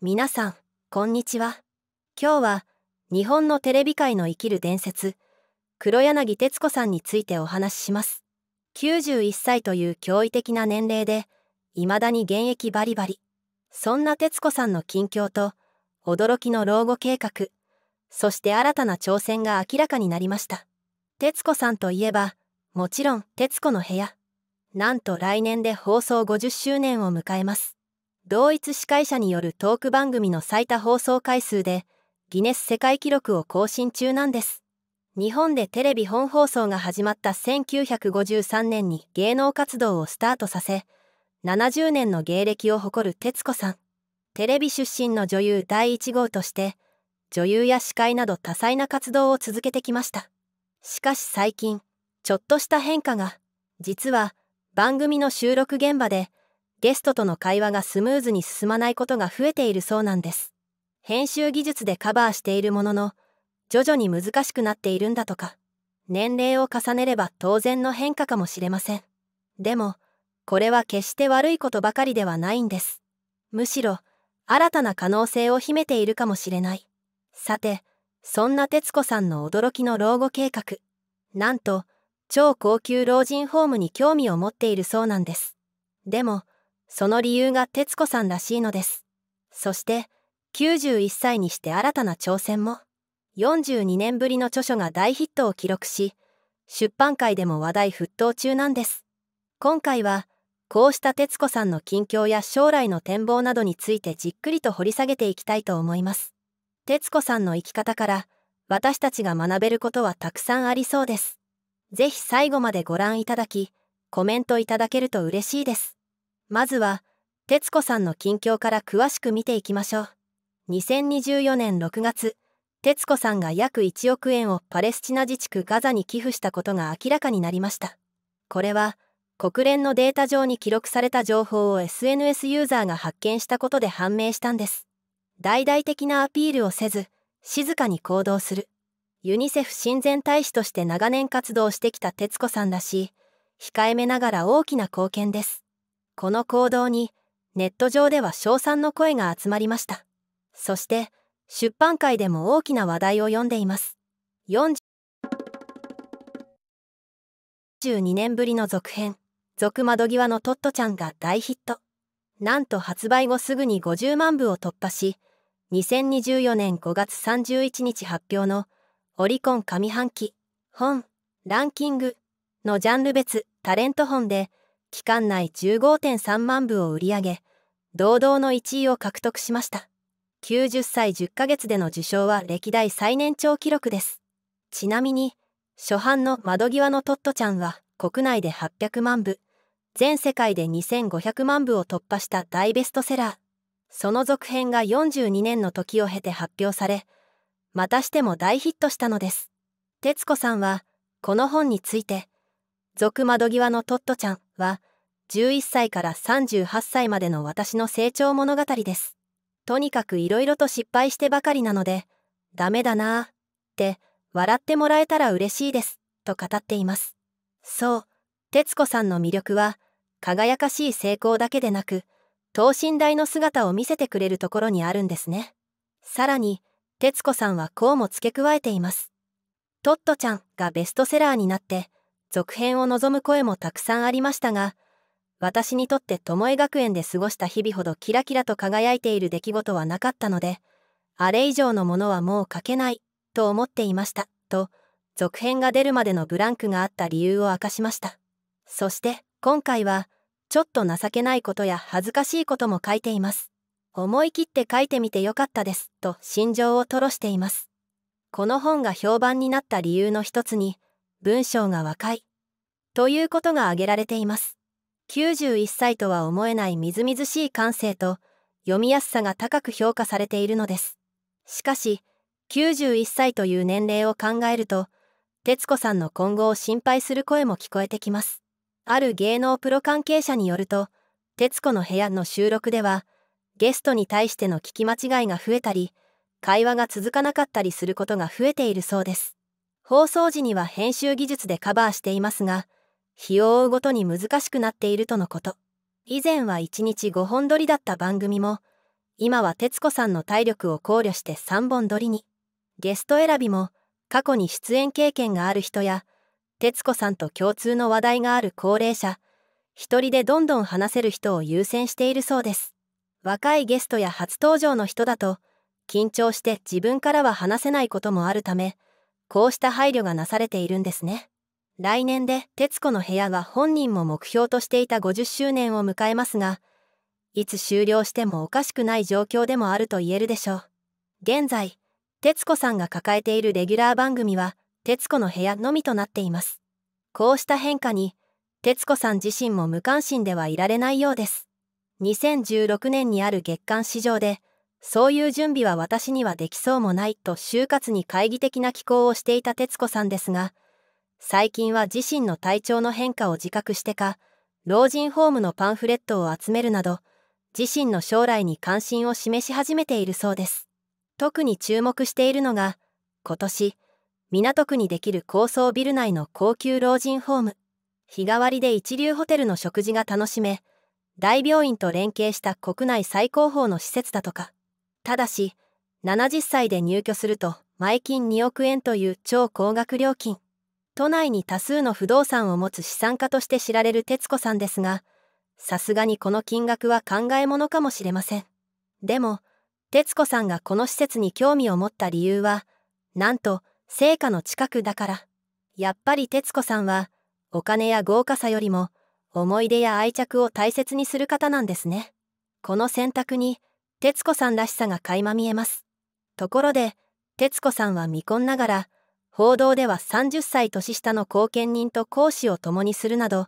皆さんこんにちは今日は日本のテレビ界の生きる伝説黒柳徹子さんについてお話しします91歳という驚異的な年齢で未だに現役バリバリそんな徹子さんの近況と驚きの老後計画そして新たな挑戦が明らかになりました徹子さんといえばもちろん「徹子の部屋」なんと来年で放送50周年を迎えます同一司会者によるトーク番組の最多放送回数でギネス世界記録を更新中なんです日本でテレビ本放送が始まった1953年に芸能活動をスタートさせ70年の芸歴を誇る徹子さんテレビ出身の女優第1号として女優や司会など多彩な活動を続けてきましたしかし最近ちょっとした変化が実は番組の収録現場でゲストとの会話がスムーズに進まないことが増えているそうなんです編集技術でカバーしているものの徐々に難しくなっているんだとか年齢を重ねれば当然の変化かもしれませんでもこれは決して悪いことばかりではないんですむしろ新たな可能性を秘めているかもしれないさてそんな徹子さんの驚きの老後計画なんと超高級老人ホームに興味を持っているそうなんですでもその理由が徹子さんらしいのですそして91歳にして新たな挑戦も42年ぶりの著書が大ヒットを記録し出版界でも話題沸騰中なんです今回はこうした徹子さんの近況や将来の展望などについてじっくりと掘り下げていきたいと思います徹子さんの生き方から私たちが学べることはたくさんありそうです是非最後までご覧いただきコメントいただけると嬉しいですまずは徹子さんの近況から詳しく見ていきましょう2024年6月徹子さんが約1億円をパレスチナ自治区ガザに寄付したことが明らかになりましたこれは国連のデータ上に記録された情報を SNS ユーザーが発見したことで判明したんです大々的なアピールをせず静かに行動するユニセフ親善大使として長年活動してきた徹子さんらしい控えめながら大きな貢献ですこの行動にネット上では称賛の声が集まりましたそして出版界でも大きな話題を呼んでいます42年ぶりの続編「続窓際のトットちゃん」が大ヒットなんと発売後すぐに50万部を突破し2024年5月31日発表のオリコン上半期本ランキングのジャンル別タレント本で「期間内15.3万部を売り上げ堂々の1位を獲得しました90歳10ヶ月での受賞は歴代最年長記録ですちなみに初版の「窓際のトットちゃん」は国内で800万部全世界で2500万部を突破した大ベストセラーその続編が42年の時を経て発表されまたしても大ヒットしたのです徹子さんはこの本について「俗窓際のトットちゃんは、11歳から38歳までの私の成長物語です。とにかくいろいろと失敗してばかりなので、ダメだなーって、笑ってもらえたら嬉しいです、と語っています。そう、徹子さんの魅力は、輝かしい成功だけでなく、等身大の姿を見せてくれるところにあるんですね。さらに、徹子さんはこうも付け加えています。トットちゃんがベストセラーになって、続編を望む声もたくさんありましたが、私にとって巴学園で過ごした日々ほどキラキラと輝いている出来事はなかったので、あれ以上のものはもう書けない、と思っていました、と、続編が出るまでのブランクがあった理由を明かしました。そして、今回は、ちょっと情けないことや恥ずかしいことも書いています。思い切って書いてみてよかったです、と心情を吐露しています。この本が評判になった理由の一つに、文章が若い、ということが挙げられています。91歳とは思えないみずみずしい感性と読みやすさが高く評価されているのです。しかし、91歳という年齢を考えると、徹子さんの今後を心配する声も聞こえてきます。ある芸能プロ関係者によると、徹子の部屋の収録では、ゲストに対しての聞き間違いが増えたり、会話が続かなかったりすることが増えているそうです。放送時には編集技術でカバーしていますが、日を追うごとに難しくなっているとのこと以前は1日5本撮りだった番組も今は徹子さんの体力を考慮して3本撮りにゲスト選びも過去に出演経験がある人や徹子さんと共通の話題がある高齢者一人でどんどん話せる人を優先しているそうです若いゲストや初登場の人だと緊張して自分からは話せないこともあるためこうした配慮がなされているんですね来年で「徹子の部屋」は本人も目標としていた50周年を迎えますがいつ終了してもおかしくない状況でもあると言えるでしょう現在徹子さんが抱えているレギュラー番組は「徹子の部屋」のみとなっていますこうした変化に徹子さん自身も無関心ではいられないようです2016年にある月間市場でそういう準備は私にはできそうもないと就活に懐疑的な寄稿をしていた徹子さんですが最近は自身の体調の変化を自覚してか、老人ホームのパンフレットを集めるなど、自身の将来に関心を示し始めているそうです。特に注目しているのが、今年、港区にできる高層ビル内の高級老人ホーム。日替わりで一流ホテルの食事が楽しめ、大病院と連携した国内最高峰の施設だとか。ただし、70歳で入居すると、毎金2億円という超高額料金。都内に多数の不動産を持つ資産家として知られる徹子さんですが、さすがにこの金額は考えものかもしれません。でも、徹子さんがこの施設に興味を持った理由は、なんと、成果の近くだから。やっぱり徹子さんは、お金や豪華さよりも、思い出や愛着を大切にする方なんですね。この選択に、徹子さんらしさが垣間見えます。ところで、徹子さんは未婚ながら、報道では30歳年下の後見人と講師を共にするなど、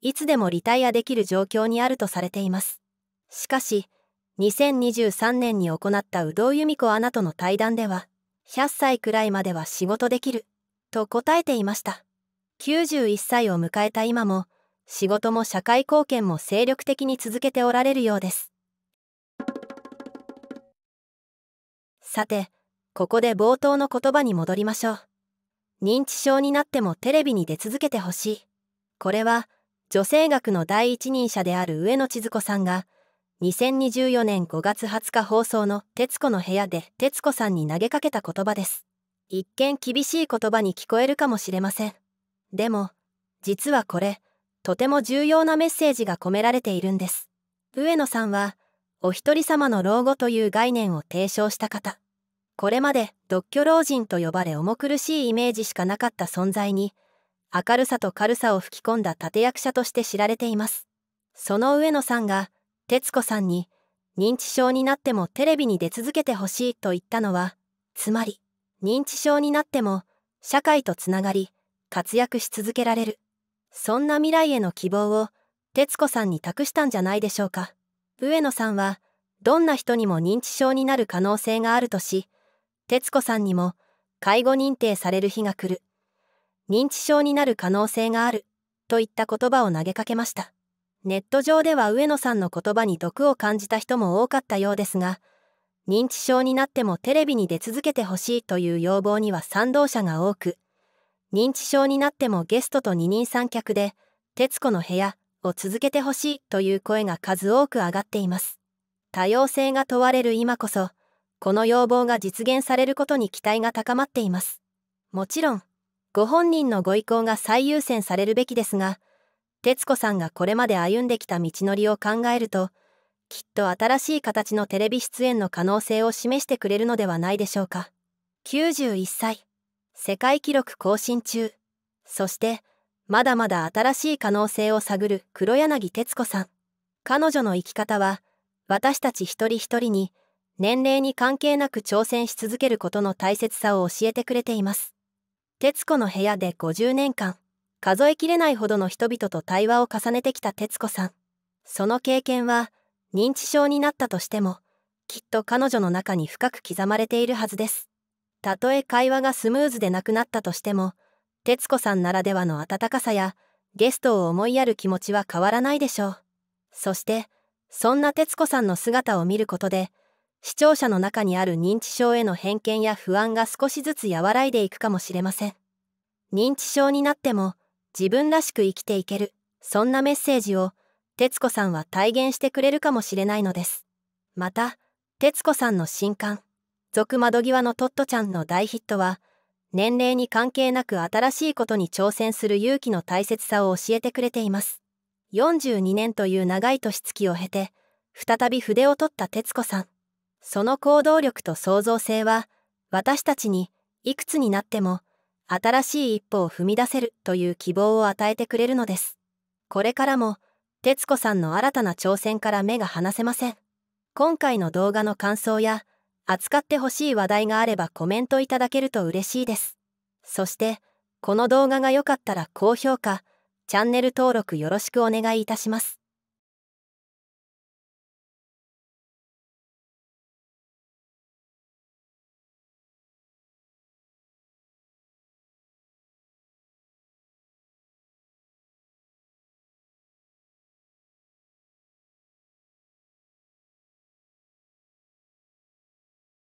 いつでもリタイアできる状況にあるとされています。しかし、2023年に行った有働由美子アナとの対談では、100歳くらいまでは仕事できる、と答えていました。91歳を迎えた今も、仕事も社会貢献も精力的に続けておられるようです。さて、ここで冒頭の言葉に戻りましょう。認知症になってもテレビに出続けてほしい。これは、女性学の第一人者である上野千鶴子さんが、2024年5月20日放送の徹子の部屋で徹子さんに投げかけた言葉です。一見厳しい言葉に聞こえるかもしれません。でも、実はこれ、とても重要なメッセージが込められているんです。上野さんは、お一人様の老後という概念を提唱した方。これまで独居老人と呼ばれ重苦しいイメージしかなかった存在に明るさと軽さを吹き込んだ立役者として知られていますその上野さんが徹子さんに認知症になってもテレビに出続けてほしいと言ったのはつまり認知症になっても社会とつながり活躍し続けられるそんな未来への希望を徹子さんに託したんじゃないでしょうか上野さんはどんな人にも認知症になる可能性があるとし徹子さんにも介護認定される日が来る認知症になる可能性があるといった言葉を投げかけましたネット上では上野さんの言葉に毒を感じた人も多かったようですが認知症になってもテレビに出続けてほしいという要望には賛同者が多く認知症になってもゲストと二人三脚で「徹子の部屋」を続けてほしいという声が数多く上がっています多様性が問われる今こそこの要望が実現されることに期待が高まっています。もちろん、ご本人のご意向が最優先されるべきですが、徹子さんがこれまで歩んできた道のりを考えると、きっと新しい形のテレビ出演の可能性を示してくれるのではないでしょうか。91歳、世界記録更新中。そして、まだまだ新しい可能性を探る黒柳徹子さん。彼女の生き方は、私たち一人一人に、年齢に関係なく挑戦し続けることの大切さを教えてくれています。徹子の部屋で50年間、数えきれないほどの人々と対話を重ねてきた徹子さん。その経験は、認知症になったとしても、きっと彼女の中に深く刻まれているはずです。たとえ会話がスムーズでなくなったとしても、徹子さんならではの温かさや、ゲストを思いやる気持ちは変わらないでしょう。そして、そんな徹子さんの姿を見ることで、視聴者の中にある認知症への偏見や不安が少しずつ和らいでいくかもしれません。認知症になっても自分らしく生きていける、そんなメッセージを徹子さんは体現してくれるかもしれないのです。また、徹子さんの新刊、俗窓際のトットちゃんの大ヒットは、年齢に関係なく新しいことに挑戦する勇気の大切さを教えてくれています。42年という長い年月を経て、再び筆を取った徹子さん。その行動力と創造性は、私たちに、いくつになっても、新しい一歩を踏み出せるという希望を与えてくれるのです。これからも、徹子さんの新たな挑戦から目が離せません。今回の動画の感想や、扱ってほしい話題があればコメントいただけると嬉しいです。そして、この動画が良かったら高評価、チャンネル登録よろしくお願いいたします。